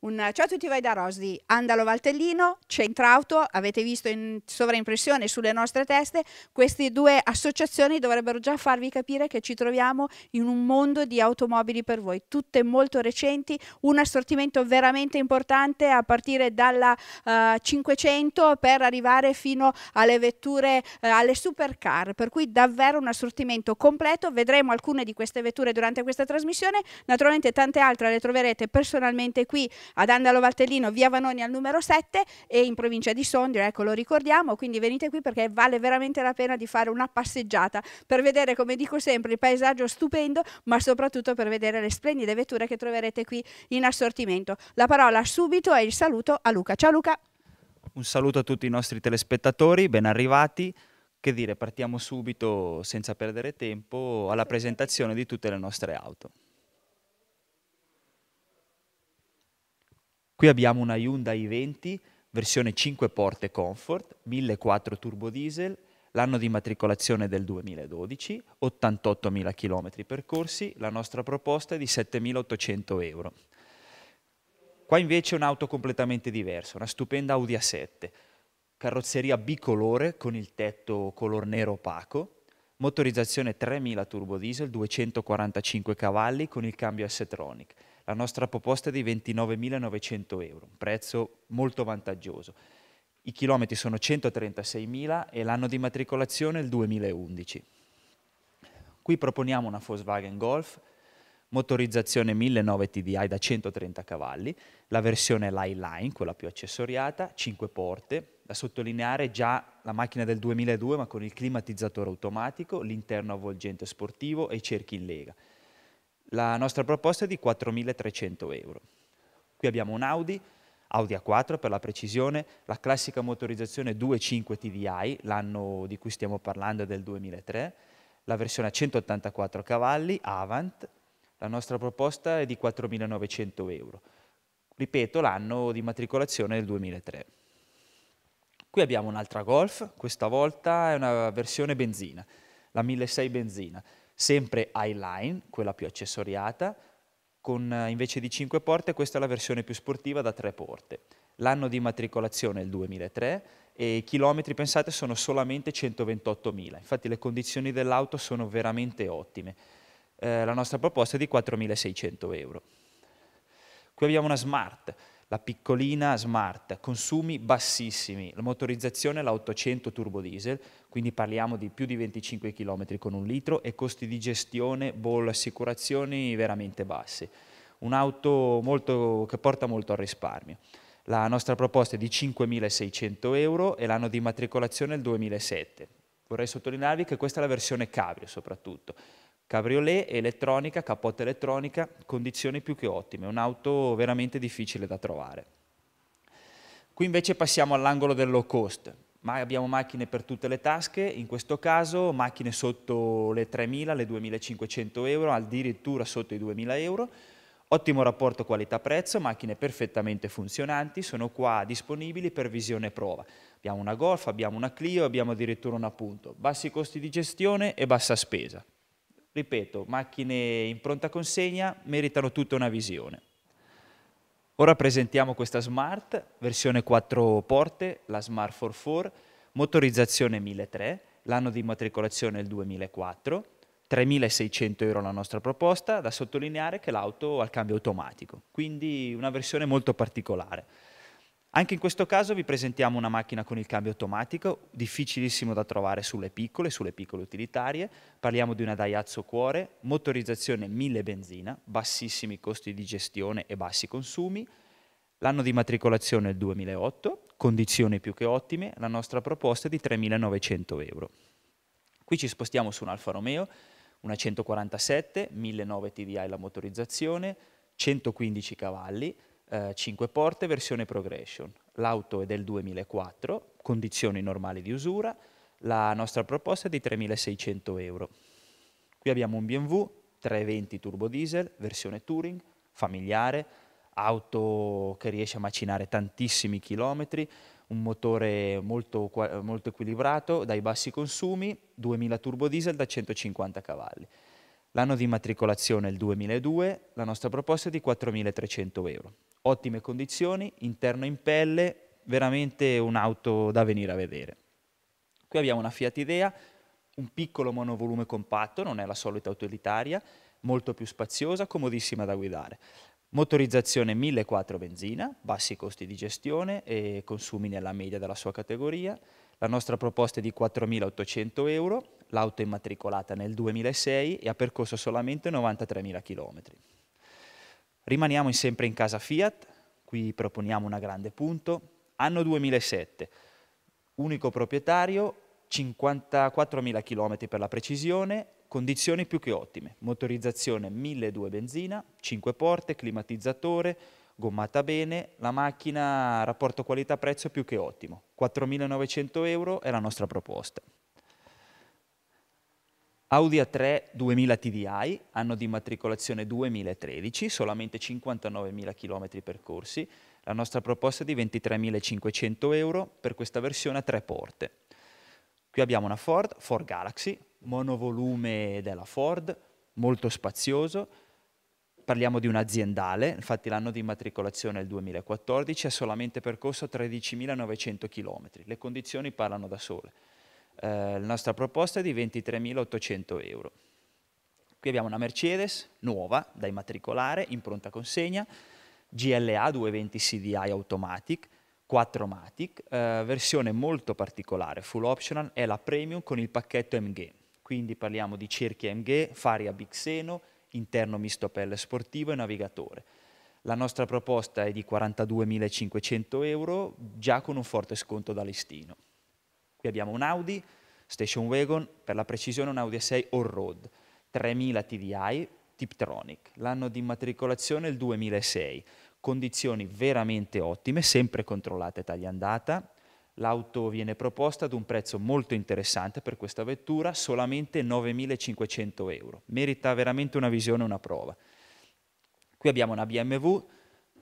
Un ciao a tutti voi da Rosdi, Andalo Valtellino, Centrauto, avete visto in sovraimpressione sulle nostre teste, queste due associazioni dovrebbero già farvi capire che ci troviamo in un mondo di automobili per voi, tutte molto recenti, un assortimento veramente importante a partire dalla uh, eh, 500 per arrivare fino alle vetture, uh, alle supercar, per cui davvero un assortimento completo, vedremo alcune di queste vetture durante questa trasmissione, naturalmente tante altre le troverete personalmente qui ad Andalo Valtellino, via Vanoni al numero 7 e in provincia di Sondrio, ecco lo ricordiamo, quindi venite qui perché vale veramente la pena di fare una passeggiata per vedere, come dico sempre, il paesaggio stupendo, ma soprattutto per vedere le splendide vetture che troverete qui in assortimento. La parola subito e il saluto a Luca. Ciao Luca! Un saluto a tutti i nostri telespettatori, ben arrivati. Che dire, partiamo subito senza perdere tempo alla presentazione di tutte le nostre auto. Qui abbiamo una Hyundai 20 versione 5 porte Comfort, 1.4 turbo diesel, l'anno di matricolazione del 2012, 88.000 km percorsi, la nostra proposta è di 7.800 euro. Qua invece è un'auto completamente diversa, una stupenda Audi A7, carrozzeria bicolore con il tetto color nero opaco, motorizzazione 3.000 turbo diesel, 245 cavalli con il cambio S-Tronic la nostra proposta è di 29.900 euro, un prezzo molto vantaggioso. I chilometri sono 136.000 e l'anno di matricolazione è il 2011. Qui proponiamo una Volkswagen Golf, motorizzazione 1009 TDI da 130 cavalli, la versione Lightline, quella più accessoriata, 5 porte, da sottolineare già la macchina del 2002 ma con il climatizzatore automatico, l'interno avvolgente sportivo e i cerchi in lega. La nostra proposta è di 4.300 euro. Qui abbiamo un Audi, Audi A4 per la precisione, la classica motorizzazione 2.5 TDI, l'anno di cui stiamo parlando è del 2003, la versione a 184 cavalli, Avant, la nostra proposta è di 4.900 euro. Ripeto, l'anno di matricolazione è il 2003. Qui abbiamo un'altra Golf, questa volta è una versione benzina, la 1.6 benzina sempre highline, quella più accessoriata, con eh, invece di 5 porte questa è la versione più sportiva da 3 porte. L'anno di matricolazione è il 2003 e i chilometri pensate sono solamente 128.000, infatti le condizioni dell'auto sono veramente ottime. Eh, la nostra proposta è di 4.600 euro. Qui abbiamo una Smart, la piccolina smart, consumi bassissimi, la motorizzazione è l'800 turbo diesel, quindi parliamo di più di 25 km con un litro e costi di gestione, boll, assicurazioni veramente bassi. Un'auto molto, che porta molto al risparmio. La nostra proposta è di 5.600 euro e l'anno di immatricolazione è il 2007. Vorrei sottolinearvi che questa è la versione cabrio soprattutto cabriolet, elettronica, capote elettronica, condizioni più che ottime, un'auto veramente difficile da trovare. Qui invece passiamo all'angolo del low cost, ma abbiamo macchine per tutte le tasche, in questo caso macchine sotto le 3.000, le 2.500 euro, addirittura sotto i 2.000 euro, ottimo rapporto qualità-prezzo, macchine perfettamente funzionanti, sono qua disponibili per visione e prova. Abbiamo una Golf, abbiamo una Clio, abbiamo addirittura una Punto, bassi costi di gestione e bassa spesa. Ripeto, macchine in pronta consegna meritano tutta una visione. Ora presentiamo questa Smart, versione 4 porte, la Smart 4.4, motorizzazione 1003, l'anno di immatricolazione è il 2004, 3.600 euro la nostra proposta, da sottolineare che l'auto ha il cambio automatico, quindi una versione molto particolare. Anche in questo caso vi presentiamo una macchina con il cambio automatico, difficilissimo da trovare sulle piccole, sulle piccole utilitarie. Parliamo di una Daihatsu Cuore, motorizzazione 1000 benzina, bassissimi costi di gestione e bassi consumi. L'anno di matricolazione è il 2008, condizioni più che ottime, la nostra proposta è di 3.900 euro. Qui ci spostiamo su un Alfa Romeo, una 147, 1.900 TDI la motorizzazione, 115 cavalli, 5 eh, porte, versione progression. L'auto è del 2004, condizioni normali di usura, la nostra proposta è di 3.600 euro. Qui abbiamo un BMW 320 turbo diesel, versione touring, familiare, auto che riesce a macinare tantissimi chilometri, un motore molto, molto equilibrato, dai bassi consumi, 2000 turbo diesel da 150 cavalli. L'anno di immatricolazione è il 2002, la nostra proposta è di 4.300 euro ottime condizioni, interno in pelle, veramente un'auto da venire a vedere. Qui abbiamo una Fiat Idea, un piccolo monovolume compatto, non è la solita utilitaria, molto più spaziosa, comodissima da guidare. Motorizzazione 1.4 benzina, bassi costi di gestione e consumi nella media della sua categoria. La nostra proposta è di 4.800 euro, l'auto è immatricolata nel 2006 e ha percorso solamente 93.000 km. Rimaniamo sempre in casa Fiat, qui proponiamo una grande punto, anno 2007, unico proprietario, 54.000 km per la precisione, condizioni più che ottime, motorizzazione 1.200 benzina, 5 porte, climatizzatore, gommata bene, la macchina rapporto qualità-prezzo più che ottimo, 4.900 euro è la nostra proposta. Audi A3 2000 TDI, anno di immatricolazione 2013, solamente 59.000 km percorsi. La nostra proposta è di 23.500 euro per questa versione a tre porte. Qui abbiamo una Ford, Ford Galaxy, monovolume della Ford, molto spazioso. Parliamo di un aziendale, infatti l'anno di immatricolazione è il 2014, ha solamente percorso 13.900 km. Le condizioni parlano da sole. Eh, la nostra proposta è di 23.800 euro. Qui abbiamo una Mercedes nuova da immatricolare in pronta consegna, GLA 220 CDI Automatic, 4 Matic, eh, versione molto particolare, full optional, è la premium con il pacchetto MG. Quindi parliamo di cerchia MG, fari a bixeno, interno misto pelle sportivo e navigatore. La nostra proposta è di 42.500 euro, già con un forte sconto da listino. Qui abbiamo un Audi Station Wagon, per la precisione un Audi A6 All-Road, 3000 TDI, Tiptronic. L'anno di immatricolazione è il 2006. Condizioni veramente ottime, sempre controllate tagliandata. L'auto viene proposta ad un prezzo molto interessante per questa vettura, solamente 9.500 euro. Merita veramente una visione una prova. Qui abbiamo una BMW,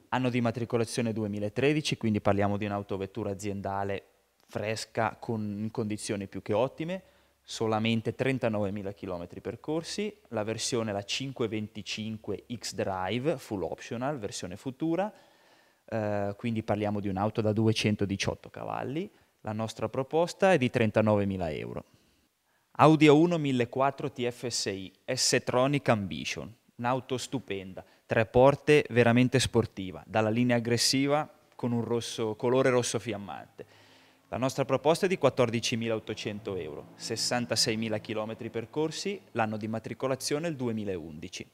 anno di immatricolazione 2013, quindi parliamo di un'autovettura aziendale fresca con condizioni più che ottime, solamente 39.000 km percorsi, la versione la 525 X-Drive, full optional, versione futura, eh, quindi parliamo di un'auto da 218 cavalli, la nostra proposta è di 39.000 euro. Audi A1 1004 TFSI S-Tronic Ambition, un'auto stupenda, tre porte veramente sportiva, dalla linea aggressiva con un rosso, colore rosso fiammante la nostra proposta è di 14.800 euro, 66.000 km percorsi, l'anno di matricolazione è il 2011.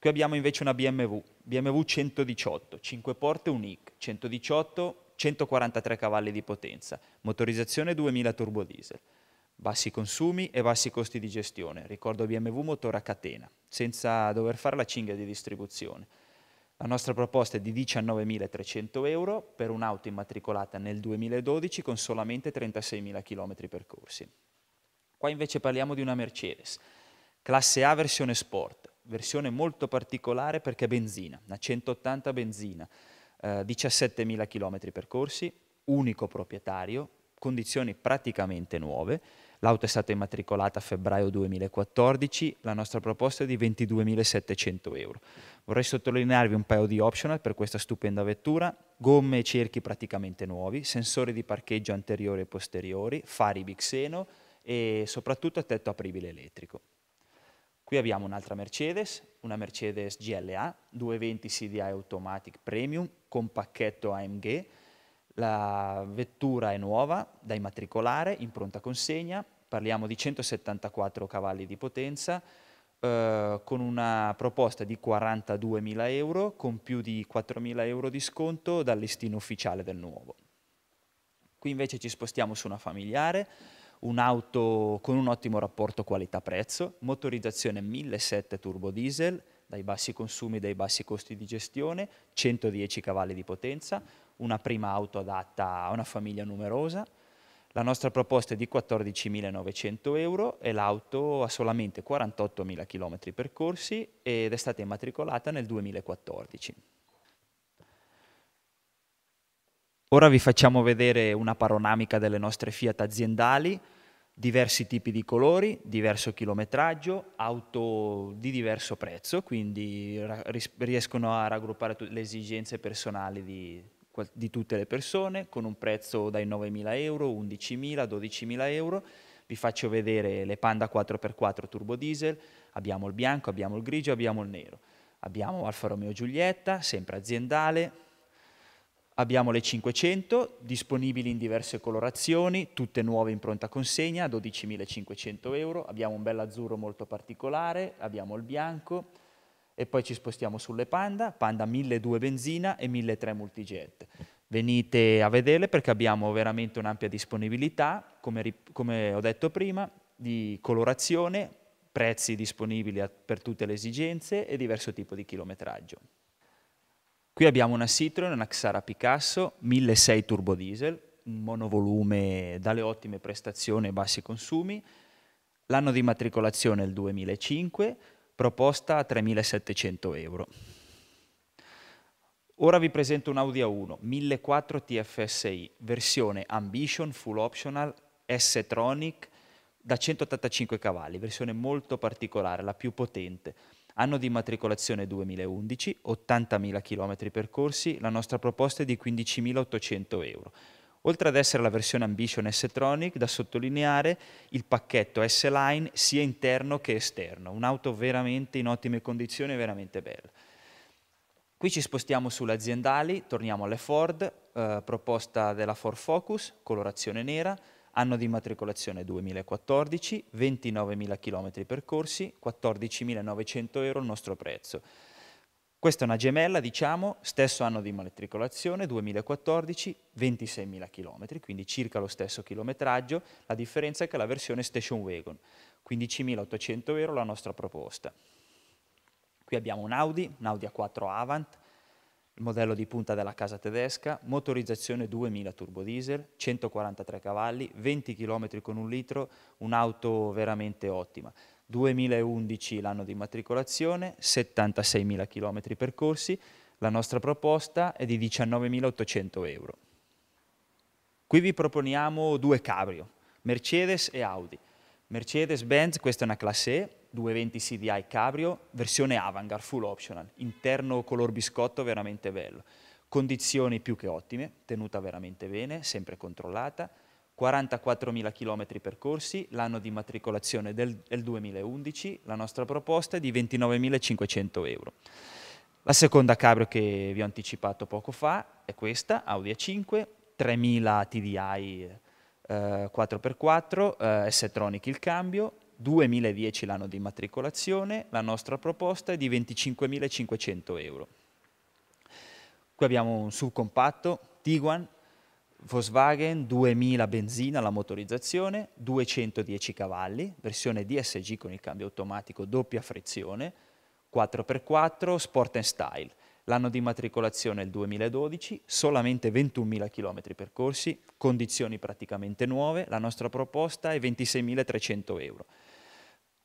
Qui abbiamo invece una BMW, BMW 118, 5 porte Unique, 118, 143 cavalli di potenza, motorizzazione 2000 turbo diesel, bassi consumi e bassi costi di gestione, ricordo BMW motore a catena, senza dover fare la cinghia di distribuzione. La nostra proposta è di 19.300 euro per un'auto immatricolata nel 2012 con solamente 36.000 km percorsi. Qua invece parliamo di una Mercedes, classe A versione sport, versione molto particolare perché benzina, una 180 benzina, eh, 17.000 km percorsi, unico proprietario, condizioni praticamente nuove, L'auto è stata immatricolata a febbraio 2014, la nostra proposta è di 22.700 euro. Vorrei sottolinearvi un paio di optional per questa stupenda vettura, gomme e cerchi praticamente nuovi, sensori di parcheggio anteriori e posteriori, fari bixeno e soprattutto tetto apribile elettrico. Qui abbiamo un'altra Mercedes, una Mercedes GLA, 220 CDI Automatic Premium con pacchetto AMG, la vettura è nuova, da immatricolare, in pronta consegna, parliamo di 174 cavalli di potenza, eh, con una proposta di 42.000 euro, con più di 4.000 euro di sconto dal listino ufficiale del nuovo. Qui invece ci spostiamo su una familiare, un'auto con un ottimo rapporto qualità-prezzo, motorizzazione 1.7 turbo diesel, dai bassi consumi, dai bassi costi di gestione, 110 cavalli di potenza, una prima auto adatta a una famiglia numerosa. La nostra proposta è di 14.900 euro e l'auto ha solamente 48.000 km percorsi ed è stata immatricolata nel 2014. Ora vi facciamo vedere una panoramica delle nostre Fiat aziendali, diversi tipi di colori, diverso chilometraggio, auto di diverso prezzo, quindi riescono a raggruppare le esigenze personali di, di tutte le persone con un prezzo dai 9.000 euro, 11.000, 12.000 euro. Vi faccio vedere le Panda 4x4 turbo diesel, abbiamo il bianco, abbiamo il grigio, abbiamo il nero. Abbiamo Alfa Romeo Giulietta, sempre aziendale, abbiamo le 500 disponibili in diverse colorazioni, tutte nuove in pronta consegna, 12.500 euro, abbiamo un bel azzurro molto particolare, abbiamo il bianco, e poi ci spostiamo sulle Panda, Panda 1.200 benzina e 1.300 multijet. Venite a vederle perché abbiamo veramente un'ampia disponibilità, come, come ho detto prima, di colorazione, prezzi disponibili per tutte le esigenze e diverso tipo di chilometraggio. Qui abbiamo una Citroen, una Xara Picasso, 1.600 turbo diesel, un monovolume dalle ottime prestazioni e bassi consumi. L'anno di matricolazione è il 2005, proposta a 3.700 euro. Ora vi presento un Audi A1 1400 TFSI, versione Ambition Full Optional S-Tronic da 185 cavalli, versione molto particolare, la più potente. Anno di immatricolazione 2011, 80.000 km percorsi, la nostra proposta è di 15.800 euro. Oltre ad essere la versione Ambition S-Tronic, da sottolineare il pacchetto S-Line sia interno che esterno, un'auto veramente in ottime condizioni e veramente bella. Qui ci spostiamo sulle aziendali, torniamo alle Ford, eh, proposta della Ford Focus, colorazione nera, anno di immatricolazione 2014, 29.000 km percorsi, 14.900 euro il nostro prezzo. Questa è una gemella, diciamo, stesso anno di matricolazione, 2014, 26.000 km, quindi circa lo stesso chilometraggio, la differenza è che la versione station wagon, 15.800 euro la nostra proposta. Qui abbiamo un Audi, un Audi A4 Avant, il modello di punta della casa tedesca, motorizzazione 2000 turbodiesel, 143 cavalli, 20 km con un litro, un'auto veramente ottima. 2011 l'anno di matricolazione, 76.000 km percorsi, la nostra proposta è di 19.800 euro. Qui vi proponiamo due cabrio, Mercedes e Audi. Mercedes-Benz, questa è una classe E, 220 CDI cabrio, versione Avangar, full optional, interno color biscotto veramente bello. Condizioni più che ottime, tenuta veramente bene, sempre controllata, 44.000 km percorsi, l'anno di matricolazione del, 2011, la nostra proposta è di 29.500 euro. La seconda cabrio che vi ho anticipato poco fa è questa, Audi A5, 3.000 TDI eh, 4x4, eh, S-Tronic il cambio, 2010 l'anno di matricolazione, la nostra proposta è di 25.500 euro. Qui abbiamo un subcompatto Tiguan Volkswagen 2000 benzina la motorizzazione, 210 cavalli, versione DSG con il cambio automatico doppia frizione, 4x4, sport and style. L'anno di matricolazione è il 2012, solamente 21.000 km percorsi, condizioni praticamente nuove, la nostra proposta è 26.300 euro.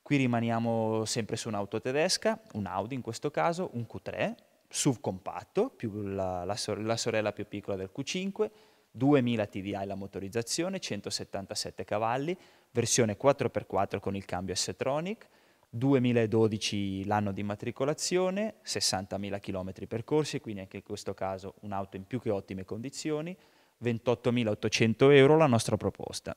Qui rimaniamo sempre su un'auto tedesca, un Audi in questo caso, un Q3, subcompatto, più la, la, la sorella più piccola del Q5, 2000 TDI la motorizzazione, 177 cavalli, versione 4x4 con il cambio S-Tronic, 2012 l'anno di matricolazione, 60.000 km percorsi, quindi anche in questo caso un'auto in più che ottime condizioni, 28.800 euro la nostra proposta.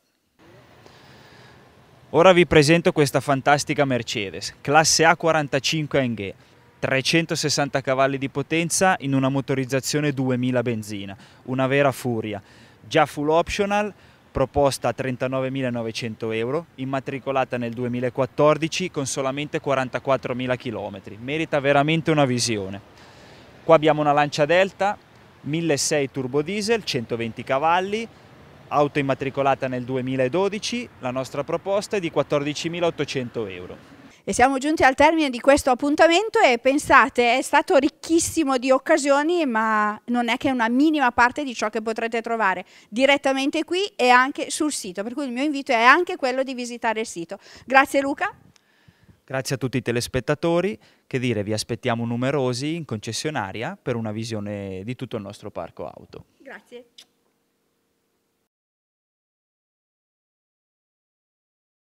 Ora vi presento questa fantastica Mercedes, classe A45 NG, 360 cavalli di potenza in una motorizzazione 2000 benzina, una vera furia. Già full optional, proposta a 39.900 euro, immatricolata nel 2014 con solamente 44.000 km. Merita veramente una visione. Qua abbiamo una Lancia Delta 1.6 turbo diesel, 120 cavalli, auto immatricolata nel 2012, la nostra proposta è di 14.800 euro. E siamo giunti al termine di questo appuntamento e pensate, è stato ricchissimo di occasioni, ma non è che una minima parte di ciò che potrete trovare direttamente qui e anche sul sito, per cui il mio invito è anche quello di visitare il sito. Grazie Luca. Grazie a tutti i telespettatori, che dire, vi aspettiamo numerosi in concessionaria per una visione di tutto il nostro parco auto. Grazie.